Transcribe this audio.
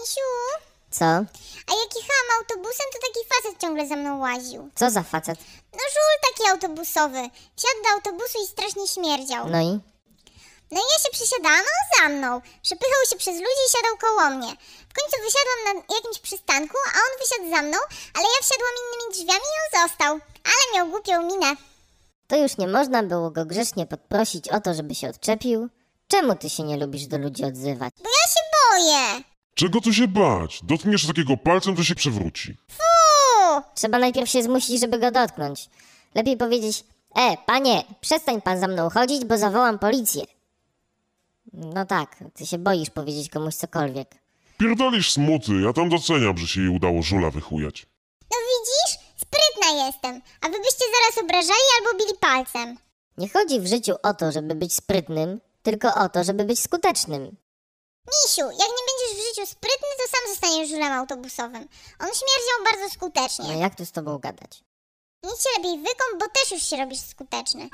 misiu? Co? A jak jechałam autobusem, to taki facet ciągle za mną łaził. Co za facet? No żul taki autobusowy. Siadł do autobusu i strasznie śmierdział. No i? No i ja się przesiadałam, a on za mną. Przepychał się przez ludzi i siadał koło mnie. W końcu wysiadłam na jakimś przystanku, a on wysiadł za mną, ale ja wsiadłam innymi drzwiami i on został. Ale miał głupią minę. To już nie można było go grzecznie podprosić o to, żeby się odczepił. Czemu ty się nie lubisz do ludzi odzywać? Bo ja Czego tu się bać? Dotkniesz takiego palcem, to się przewróci. Fuuu! Trzeba najpierw się zmusić, żeby go dotknąć. Lepiej powiedzieć, e, panie, przestań pan za mną chodzić, bo zawołam policję. No tak, ty się boisz powiedzieć komuś cokolwiek. Pierdolisz smuty, ja tam doceniam, że się jej udało żula wychujać. No widzisz? Sprytna jestem, a wy byście zaraz obrażali albo bili palcem. Nie chodzi w życiu o to, żeby być sprytnym, tylko o to, żeby być skutecznym. Misiu, jak nie będziesz w życiu sprytny, to sam zostaniesz żulem autobusowym. On śmierdział bardzo skutecznie. No jak tu z tobą gadać? Nic się lepiej wykąp, bo też już się robisz skuteczny.